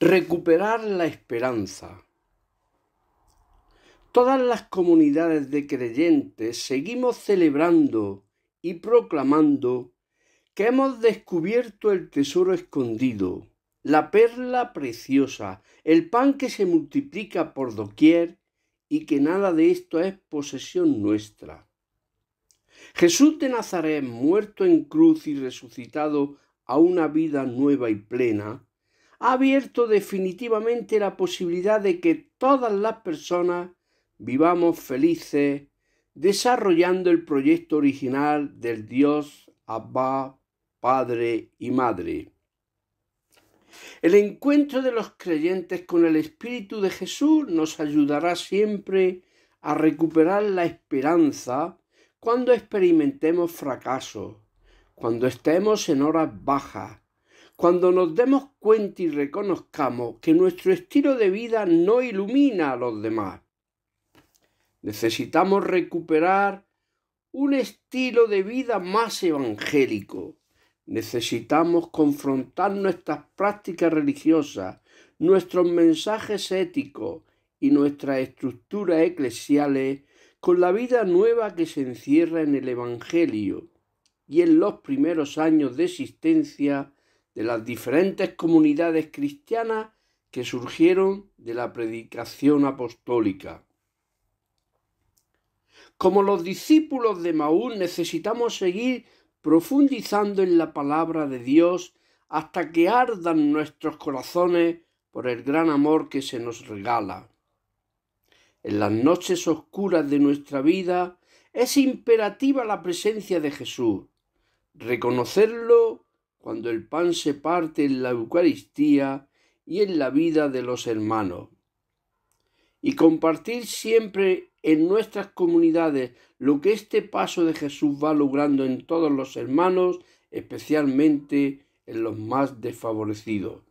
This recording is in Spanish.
Recuperar la esperanza. Todas las comunidades de creyentes seguimos celebrando y proclamando que hemos descubierto el tesoro escondido, la perla preciosa, el pan que se multiplica por doquier y que nada de esto es posesión nuestra. Jesús de Nazaret, muerto en cruz y resucitado a una vida nueva y plena, ha abierto definitivamente la posibilidad de que todas las personas vivamos felices desarrollando el proyecto original del Dios Abba, Padre y Madre. El encuentro de los creyentes con el Espíritu de Jesús nos ayudará siempre a recuperar la esperanza cuando experimentemos fracaso, cuando estemos en horas bajas, cuando nos demos cuenta y reconozcamos que nuestro estilo de vida no ilumina a los demás. Necesitamos recuperar un estilo de vida más evangélico. Necesitamos confrontar nuestras prácticas religiosas, nuestros mensajes éticos y nuestras estructuras eclesiales con la vida nueva que se encierra en el Evangelio y en los primeros años de existencia de las diferentes comunidades cristianas que surgieron de la predicación apostólica. Como los discípulos de Maú necesitamos seguir profundizando en la palabra de Dios hasta que ardan nuestros corazones por el gran amor que se nos regala. En las noches oscuras de nuestra vida es imperativa la presencia de Jesús, reconocerlo cuando el pan se parte en la Eucaristía y en la vida de los hermanos. Y compartir siempre en nuestras comunidades lo que este paso de Jesús va logrando en todos los hermanos, especialmente en los más desfavorecidos.